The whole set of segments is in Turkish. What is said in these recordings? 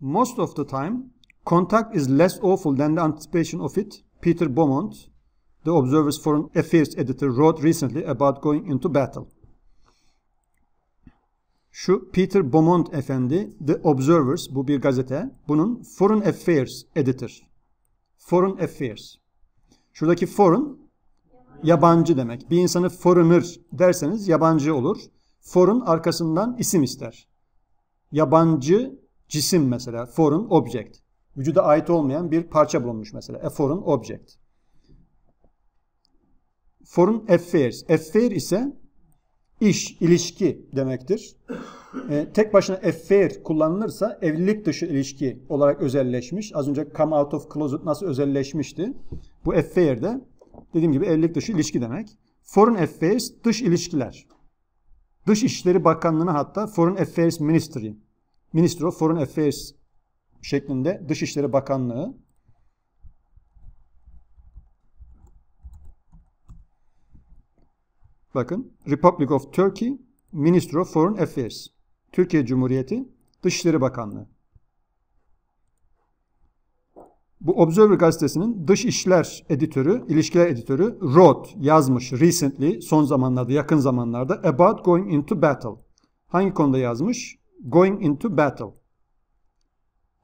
Most of the time, contact is less awful than the anticipation of it, Peter Beaumont, the Observer's Foreign Affairs editor, wrote recently about going into battle. Şu Peter Beaumont efendi, The Observers, bu bir gazete, bunun Foreign Affairs editor. Foreign Affairs. Şuradaki foreign, yabancı demek. Bir insanı foreigner derseniz yabancı olur. Foreign arkasından isim ister. Yabancı Cisim mesela foreign object. Vücuda ait olmayan bir parça bulunmuş mesela. A e, foreign object. Foreign affairs. Affair ise iş, ilişki demektir. Ee, tek başına affair kullanılırsa evlilik dışı ilişki olarak özelleşmiş. Az önce come out of closet nasıl özelleşmişti? Bu affair de dediğim gibi evlilik dışı ilişki demek. Foreign affairs dış ilişkiler. Dış İşleri Bakanlığı'na hatta Foreign Affairs Ministry Ministry of Foreign Affairs şeklinde Dışişleri Bakanlığı Bakın Republic of Turkey Ministry of Foreign Affairs Türkiye Cumhuriyeti Dışişleri Bakanlığı bu Observer gazetesinin dış işler editörü, ilişkiler editörü Roth yazmış recently, son zamanlarda, yakın zamanlarda About Going Into Battle. Hangi konuda yazmış? going into battle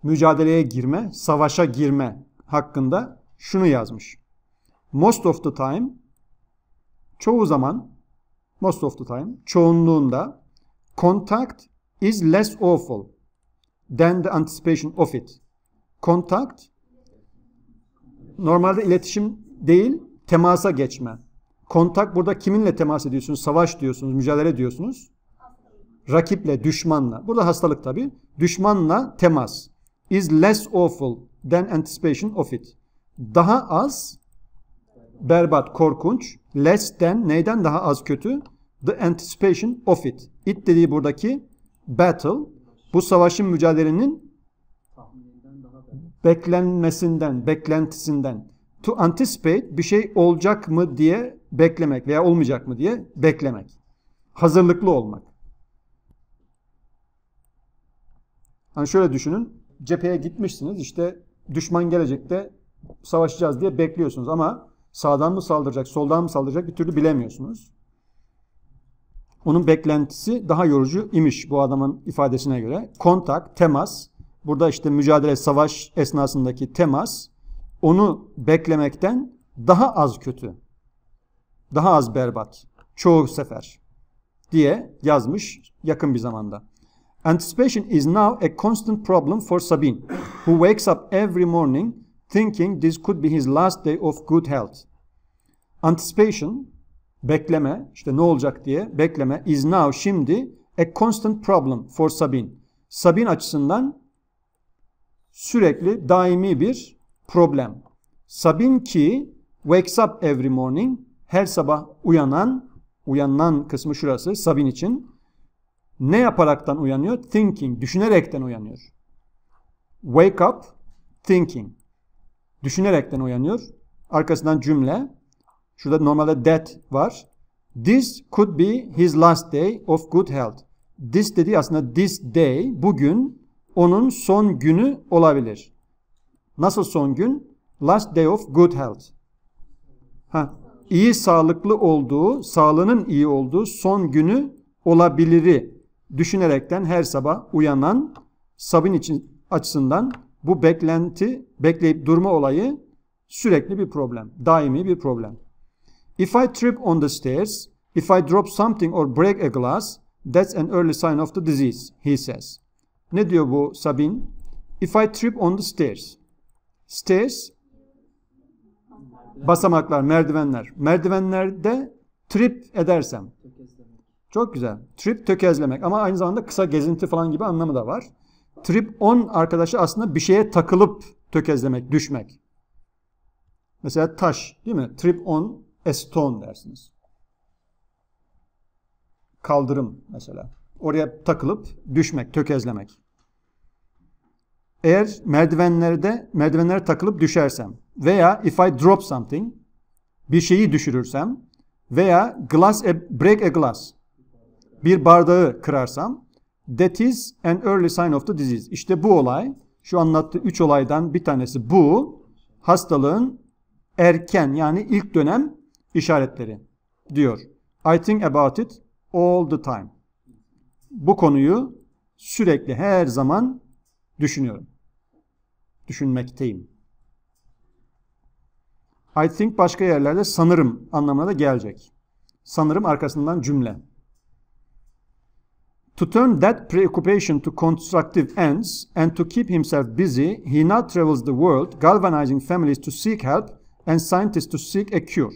mücadeleye girme, savaşa girme hakkında şunu yazmış. Most of the time çoğu zaman most of the time çoğunluğunda contact is less awful than the anticipation of it. Contact normalde iletişim değil, temasa geçme. Kontak burada kiminle temas ediyorsunuz? Savaş diyorsunuz, mücadele diyorsunuz rakiple, düşmanla. Burada hastalık tabii. Düşmanla temas is less awful than anticipation of it. Daha az berbat, korkunç. Less than neyden daha az kötü? The anticipation of it. It dediği buradaki battle. Bu savaşın mücadelenin beklenmesinden, beklentisinden. To anticipate bir şey olacak mı diye beklemek veya olmayacak mı diye beklemek. Hazırlıklı olmak. Hani şöyle düşünün. Cepheye gitmişsiniz işte düşman gelecekte savaşacağız diye bekliyorsunuz ama sağdan mı saldıracak, soldan mı saldıracak bir türlü bilemiyorsunuz. Onun beklentisi daha yorucu imiş bu adamın ifadesine göre. Kontak, temas, burada işte mücadele, savaş esnasındaki temas onu beklemekten daha az kötü, daha az berbat çoğu sefer diye yazmış yakın bir zamanda. Anticipation is now a constant problem for Sabine, who wakes up every morning thinking this could be his last day of good health. Anticipation, bekleme, işte ne olacak diye bekleme is now şimdi a constant problem for Sabine. Sabine açısından sürekli daimi bir problem. Sabine ki wakes up every morning her sabah uyanan uyanan kısmı şurası Sabine için ne yaparaktan uyanıyor? Thinking, düşünerekten uyanıyor. Wake up, thinking. Düşünerekten uyanıyor. Arkasından cümle. Şurada normalde that var. This could be his last day of good health. This dediği aslında this day, bugün onun son günü olabilir. Nasıl son gün? Last day of good health. Ha, iyi sağlıklı olduğu, sağlığının iyi olduğu son günü olabiliri düşünerekten her sabah uyanan sabın için açısından bu beklenti, bekleyip durma olayı sürekli bir problem, daimi bir problem. If I trip on the stairs, if I drop something or break a glass, that's an early sign of the disease, he says. Ne diyor bu Sabin? If I trip on the stairs. Stairs, basamaklar, merdivenler. Merdivenlerde trip edersem, çok güzel. Trip tökezlemek ama aynı zamanda kısa gezinti falan gibi anlamı da var. Trip on arkadaşı aslında bir şeye takılıp tökezlemek, düşmek. Mesela taş değil mi? Trip on a stone dersiniz. Kaldırım mesela. Oraya takılıp düşmek, tökezlemek. Eğer merdivenlerde merdivenlere takılıp düşersem veya if I drop something bir şeyi düşürürsem veya glass a, break a glass bir bardağı kırarsam that is an early sign of the disease. İşte bu olay şu anlattığı üç olaydan bir tanesi bu hastalığın erken yani ilk dönem işaretleri diyor. I think about it all the time. Bu konuyu sürekli her zaman düşünüyorum. Düşünmekteyim. I think başka yerlerde sanırım anlamına da gelecek. Sanırım arkasından cümle. To turn that preoccupation to constructive ends and to keep himself busy, he now travels the world, galvanizing families to seek help and scientists to seek a cure.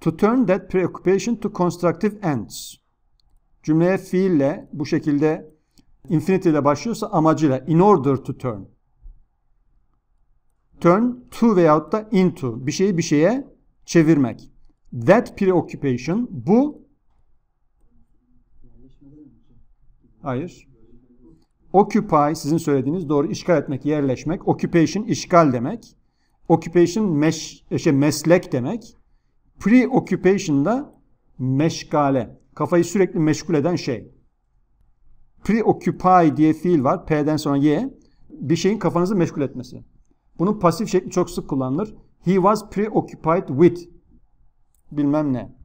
To turn that preoccupation to constructive ends. Cümleye fiille bu şekilde infinitive ile başlıyorsa amacıyla in order to turn. Turn to veyahut da into bir şeyi bir şeye çevirmek. That preoccupation bu Hayır. Occupy sizin söylediğiniz doğru işgal etmek, yerleşmek. Occupation işgal demek. Occupation meş, e, şey, meslek demek. Pre-occupation da meşgale. Kafayı sürekli meşgul eden şey. Pre-occupy diye fiil var. P'den sonra Y. Bir şeyin kafanızı meşgul etmesi. Bunun pasif şekli çok sık kullanılır. He was preoccupied with bilmem ne.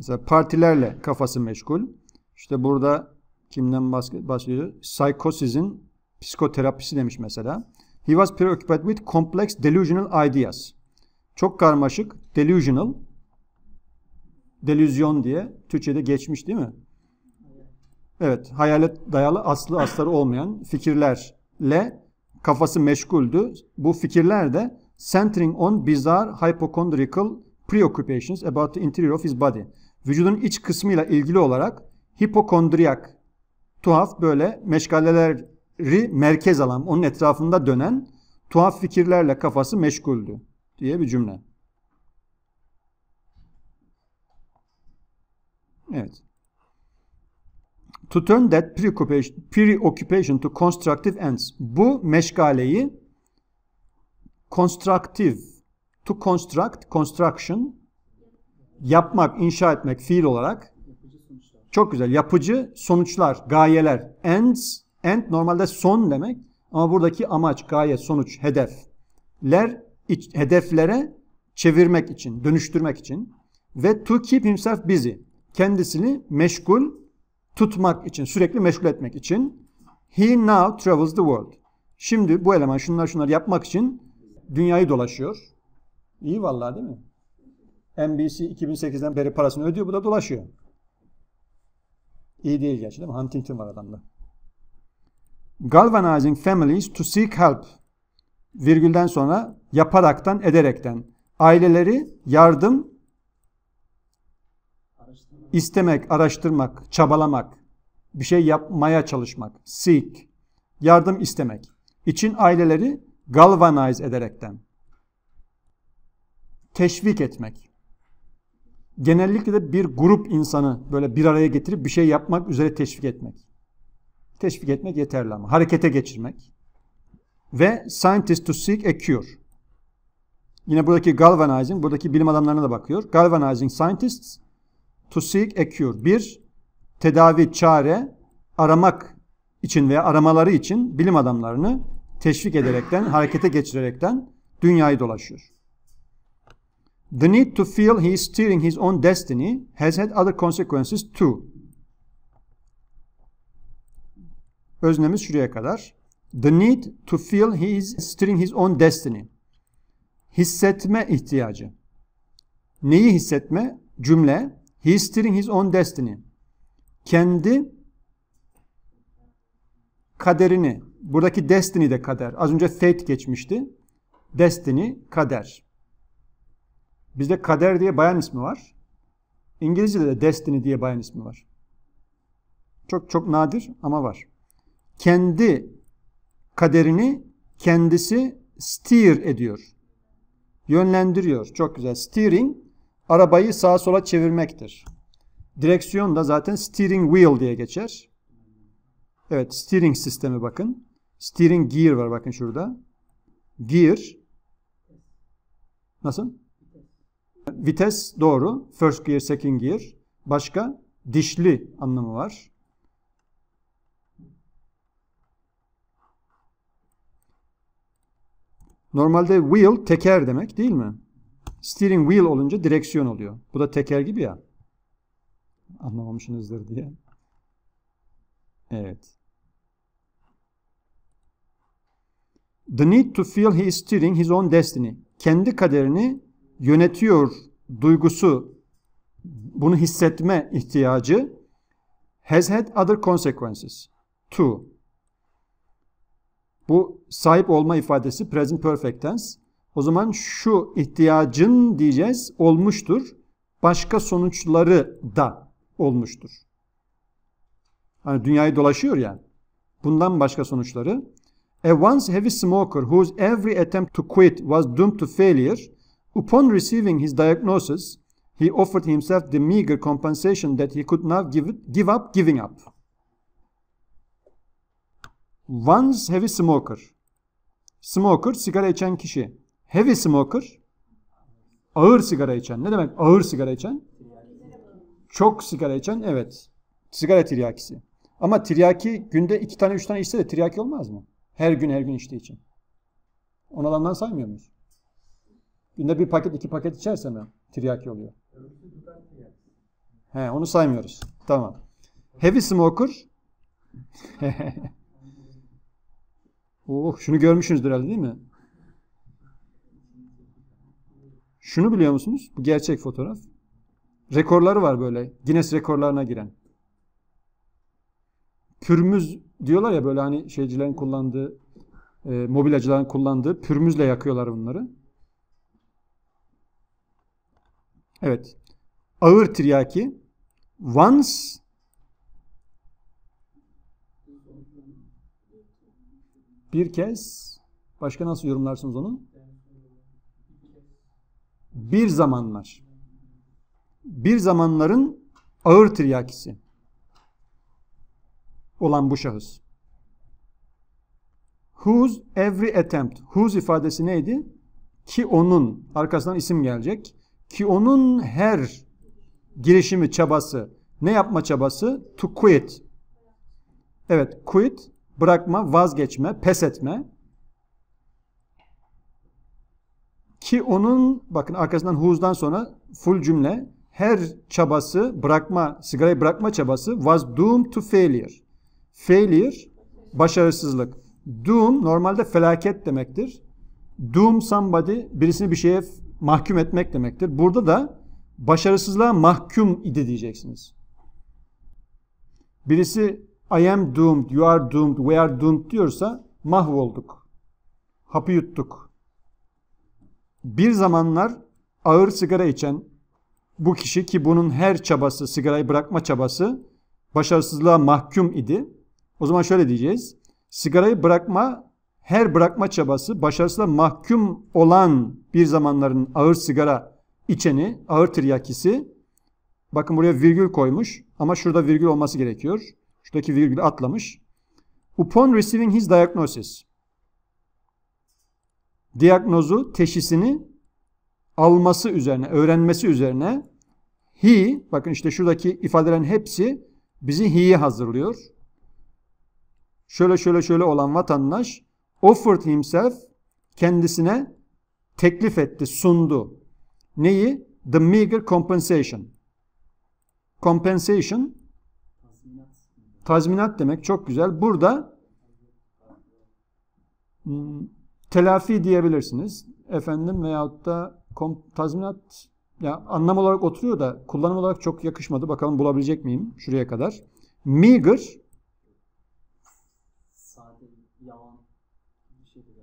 Mesela partilerle kafası meşgul. İşte burada kimden bahsediyor? Psychosis'in psikoterapisi demiş mesela. He was preoccupied with complex delusional ideas. Çok karmaşık, delusional, delüzyon diye Türkçe'de geçmiş değil mi? Evet, hayalet dayalı aslı asları olmayan fikirlerle kafası meşguldü. Bu fikirler de centering on bizarre hypochondriacal preoccupations about the interior of his body vücudun iç kısmıyla ilgili olarak hipokondriyak, tuhaf böyle meşgaleleri merkez alan, onun etrafında dönen tuhaf fikirlerle kafası meşguldü diye bir cümle. Evet. To turn that preoccupation, preoccupation to constructive ends. Bu meşgaleyi constructive, to construct, construction yapmak, inşa etmek fiil olarak çok güzel. Yapıcı sonuçlar, gayeler. Ends, end normalde son demek. Ama buradaki amaç, gaye, sonuç, hedefler, iç, hedeflere çevirmek için, dönüştürmek için. Ve to keep himself busy. Kendisini meşgul tutmak için, sürekli meşgul etmek için. He now travels the world. Şimdi bu eleman şunlar şunlar yapmak için dünyayı dolaşıyor. İyi vallahi değil mi? NBC 2008'den beri parasını ödüyor. Bu da dolaşıyor. İyi değil gerçi değil mi? Huntington var adamda. Galvanizing families to seek help. Virgülden sonra yaparaktan, ederekten. Aileleri yardım istemek, araştırmak, çabalamak, bir şey yapmaya çalışmak, seek, yardım istemek için aileleri galvanize ederekten teşvik etmek genellikle de bir grup insanı böyle bir araya getirip bir şey yapmak üzere teşvik etmek. Teşvik etmek yeterli ama. Harekete geçirmek. Ve scientist to seek a cure. Yine buradaki galvanizing, buradaki bilim adamlarına da bakıyor. Galvanizing scientists to seek a cure. Bir, tedavi, çare aramak için veya aramaları için bilim adamlarını teşvik ederekten, harekete geçirerekten dünyayı dolaşıyor. The need to feel he is steering his own destiny has had other consequences too. Öznemiz şuraya kadar. The need to feel he is steering his own destiny. Hissetme ihtiyacı. Neyi hissetme? Cümle. He is steering his own destiny. Kendi kaderini, buradaki destiny de kader. Az önce fate geçmişti. Destiny, kader. Bizde kader diye bayan ismi var. İngilizce'de de destiny diye bayan ismi var. Çok çok nadir ama var. Kendi kaderini kendisi steer ediyor. Yönlendiriyor. Çok güzel. Steering arabayı sağa sola çevirmektir. Direksiyon da zaten steering wheel diye geçer. Evet steering sistemi bakın. Steering gear var bakın şurada. Gear. Nasıl? Vites doğru. First gear, second gear. Başka dişli anlamı var. Normalde wheel teker demek değil mi? Steering wheel olunca direksiyon oluyor. Bu da teker gibi ya. Anlamamışsınızdır diye. Evet. The need to feel he is steering his own destiny. Kendi kaderini yönetiyor duygusu, bunu hissetme ihtiyacı has had other consequences to. Bu sahip olma ifadesi present perfect tense. O zaman şu ihtiyacın diyeceğiz olmuştur. Başka sonuçları da olmuştur. Hani dünyayı dolaşıyor yani. Bundan başka sonuçları. A once heavy smoker whose every attempt to quit was doomed to failure Upon receiving his diagnosis, he offered himself the meager compensation that he could now give, give up giving up. Once heavy smoker. Smoker sigara içen kişi. Heavy smoker ağır sigara içen. Ne demek ağır sigara içen? Çok sigara içen evet. Sigara tiryakisi. Ama tiryaki günde iki tane üç tane içse de tiryaki olmaz mı? Her gün her gün içtiği için. Onu saymıyor muyuz? Günde bir paket, iki paket içersem mi tiryaki oluyor? He, onu saymıyoruz. Tamam. Heavy smoker. oh, şunu görmüşsünüzdür herhalde değil mi? Şunu biliyor musunuz? Bu gerçek fotoğraf. Rekorları var böyle. Guinness rekorlarına giren. Pürmüz diyorlar ya böyle hani şeycilerin kullandığı, e, mobilyacıların kullandığı pürmüzle yakıyorlar bunları. Evet. Ağır tiryaki. Once bir kez başka nasıl yorumlarsınız onu? Bir zamanlar. Bir zamanların ağır tiryakisi olan bu şahıs. Whose every attempt. Whose ifadesi neydi? Ki onun arkasından isim gelecek. Ki onun her girişimi, çabası, ne yapma çabası? To quit. Evet, quit, bırakma, vazgeçme, pes etme. Ki onun, bakın arkasından who's'dan sonra full cümle, her çabası, bırakma, sigarayı bırakma çabası was doomed to failure. Failure, başarısızlık. Doom normalde felaket demektir. Doom somebody, birisini bir şeye mahkum etmek demektir. Burada da başarısızlığa mahkum idi diyeceksiniz. Birisi I am doomed, you are doomed, we are doomed diyorsa mahvolduk. Hapı yuttuk. Bir zamanlar ağır sigara içen bu kişi ki bunun her çabası, sigarayı bırakma çabası başarısızlığa mahkum idi. O zaman şöyle diyeceğiz. Sigarayı bırakma her bırakma çabası başarısına mahkum olan bir zamanların ağır sigara içeni, ağır tiryakisi bakın buraya virgül koymuş ama şurada virgül olması gerekiyor. Şuradaki virgül atlamış. Upon receiving his diagnosis diagnozu, teşhisini alması üzerine, öğrenmesi üzerine he, bakın işte şuradaki ifadelerin hepsi bizi he'ye hazırlıyor. Şöyle şöyle şöyle olan vatandaş offered himself kendisine teklif etti, sundu. Neyi? The meager compensation. Compensation tazminat demek çok güzel. Burada hmm, telafi diyebilirsiniz. Efendim veyahut da tazminat ya anlam olarak oturuyor da kullanım olarak çok yakışmadı. Bakalım bulabilecek miyim şuraya kadar. Meager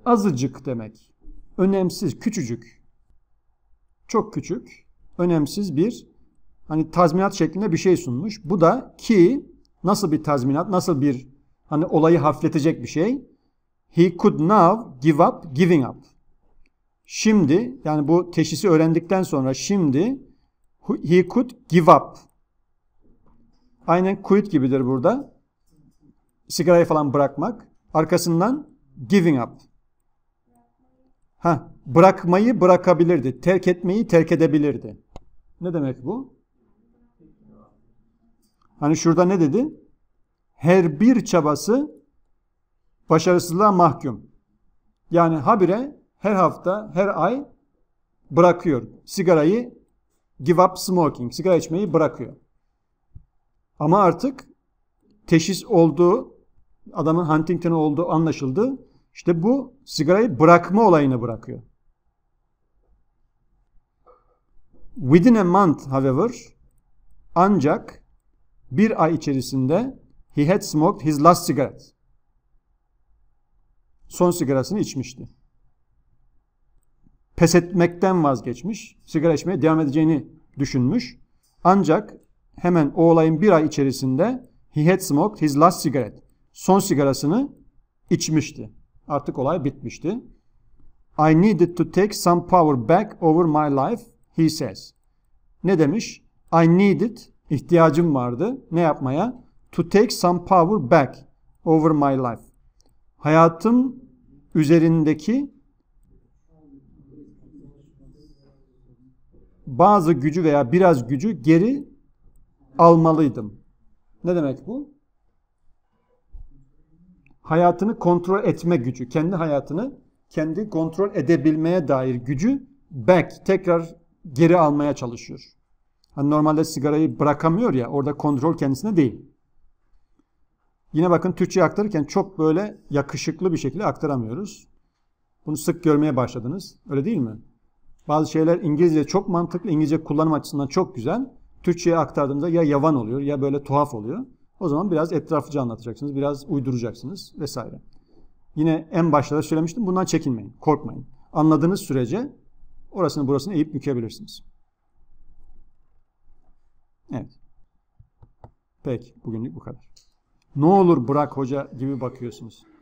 azıcık demek. Önemsiz, küçücük. Çok küçük, önemsiz bir hani tazminat şeklinde bir şey sunmuş. Bu da ki nasıl bir tazminat, nasıl bir hani olayı hafifletecek bir şey. He could now give up giving up. Şimdi yani bu teşhisi öğrendikten sonra şimdi he could give up. Aynen quit gibidir burada. Sigarayı falan bırakmak. Arkasından giving up. Ha, bırakmayı bırakabilirdi. Terk etmeyi terk edebilirdi. Ne demek bu? Hani şurada ne dedi? Her bir çabası başarısızlığa mahkum. Yani habire her hafta, her ay bırakıyor. Sigarayı give up smoking, sigara içmeyi bırakıyor. Ama artık teşhis olduğu, adamın Huntington'ı olduğu anlaşıldı. İşte bu sigarayı bırakma olayını bırakıyor. Within a month however ancak bir ay içerisinde he had smoked his last cigarette. Son sigarasını içmişti. Pes etmekten vazgeçmiş, sigara içmeye devam edeceğini düşünmüş. Ancak hemen o olayın bir ay içerisinde he had smoked his last cigarette. Son sigarasını içmişti. Artık olay bitmişti. I needed to take some power back over my life, he says. Ne demiş? I needed, ihtiyacım vardı. Ne yapmaya? To take some power back over my life. Hayatım üzerindeki bazı gücü veya biraz gücü geri almalıydım. Ne demek bu? hayatını kontrol etme gücü, kendi hayatını kendi kontrol edebilmeye dair gücü back, tekrar geri almaya çalışıyor. Hani normalde sigarayı bırakamıyor ya, orada kontrol kendisine değil. Yine bakın Türkçe aktarırken çok böyle yakışıklı bir şekilde aktaramıyoruz. Bunu sık görmeye başladınız. Öyle değil mi? Bazı şeyler İngilizce çok mantıklı, İngilizce kullanım açısından çok güzel. Türkçe'ye aktardığımızda ya yavan oluyor ya böyle tuhaf oluyor. O zaman biraz etraflıca anlatacaksınız, biraz uyduracaksınız vesaire. Yine en başta da söylemiştim. Bundan çekinmeyin, korkmayın. Anladığınız sürece orasını burasını eğip bükebilirsiniz. Evet. Peki, bugünlük bu kadar. Ne olur bırak hoca gibi bakıyorsunuz.